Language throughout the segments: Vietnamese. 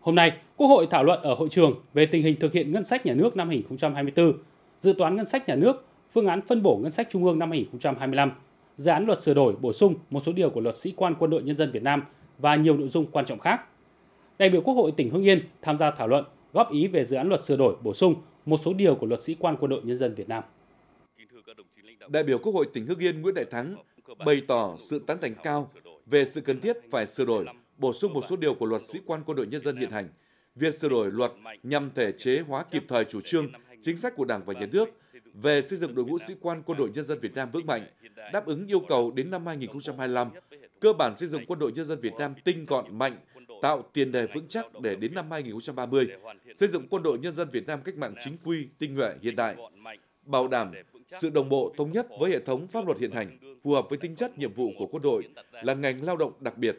Hôm nay, Quốc hội thảo luận ở hội trường về tình hình thực hiện ngân sách nhà nước năm 2024, dự toán ngân sách nhà nước, phương án phân bổ ngân sách trung ương năm 2025, dự án luật sửa đổi bổ sung một số điều của luật sĩ quan quân đội nhân dân Việt Nam và nhiều nội dung quan trọng khác. Đại biểu Quốc hội tỉnh Hưng Yên tham gia thảo luận góp ý về dự án luật sửa đổi bổ sung một số điều của luật sĩ quan quân đội nhân dân Việt Nam. Đại biểu Quốc hội tỉnh Hưng Yên Nguyễn Đại Thắng bày tỏ sự tán thành cao về sự cần thiết phải sửa đổi bổ sung một số điều của luật sĩ quan quân đội nhân dân hiện hành. Việc sửa đổi luật nhằm thể chế hóa kịp thời chủ trương, chính sách của Đảng và Nhà nước về xây dựng đội ngũ sĩ quan quân đội nhân dân Việt Nam vững mạnh, đáp ứng yêu cầu đến năm 2025, cơ bản xây dựng quân đội nhân dân Việt Nam tinh gọn mạnh, tạo tiền đề vững chắc để đến năm 2030, xây dựng quân đội nhân dân Việt Nam cách mạng chính quy, tinh nhuệ, hiện đại, bảo đảm sự đồng bộ thống nhất với hệ thống pháp luật hiện hành, phù hợp với tính chất nhiệm vụ của quân đội là ngành lao động đặc biệt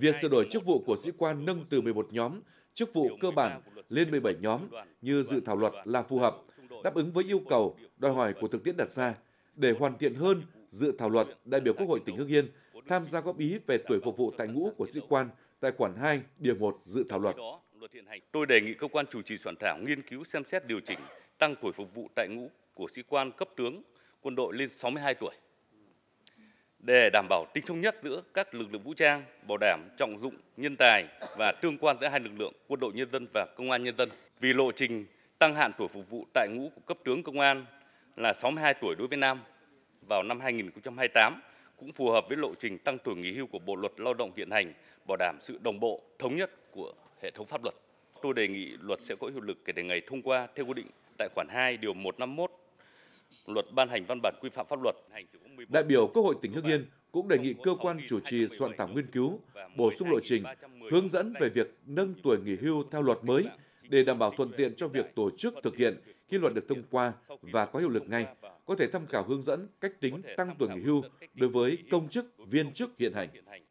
Việc sửa đổi chức vụ của sĩ quan nâng từ 11 nhóm chức vụ cơ bản lên 17 nhóm như dự thảo luật là phù hợp, đáp ứng với yêu cầu, đòi hỏi của thực tiễn đặt ra. Để hoàn thiện hơn, dự thảo luật đại biểu Quốc hội tỉnh Hưng Yên tham gia góp ý về tuổi phục vụ tại ngũ của sĩ quan tại khoản 2 điều 1 dự thảo luật. Tôi đề nghị cơ quan chủ trì soạn thảo nghiên cứu xem xét điều chỉnh tăng tuổi phục vụ tại ngũ của sĩ quan cấp tướng quân đội lên 62 tuổi để đảm bảo tính thống nhất giữa các lực lượng vũ trang, bảo đảm trọng dụng nhân tài và tương quan giữa hai lực lượng quân đội nhân dân và công an nhân dân. Vì lộ trình tăng hạn tuổi phục vụ tại ngũ của cấp tướng công an là 62 tuổi đối với nam vào năm 2028 cũng phù hợp với lộ trình tăng tuổi nghỉ hưu của Bộ luật Lao động hiện hành, bảo đảm sự đồng bộ, thống nhất của hệ thống pháp luật. Tôi đề nghị luật sẽ có hiệu lực kể từ ngày thông qua theo quy định tại khoản 2 điều 151 luật ban hành văn bản quy phạm pháp luật. Đại biểu Quốc hội tỉnh Hưng Yên cũng đề nghị cơ quan chủ trì soạn thảo nghiên cứu, bổ sung lộ trình, hướng dẫn về việc nâng tuổi nghỉ hưu theo luật mới để đảm bảo thuận tiện cho việc tổ chức thực hiện khi luật được thông qua và có hiệu lực ngay, có thể tham khảo hướng dẫn cách tính tăng tuổi nghỉ hưu đối với công chức, viên chức hiện hành.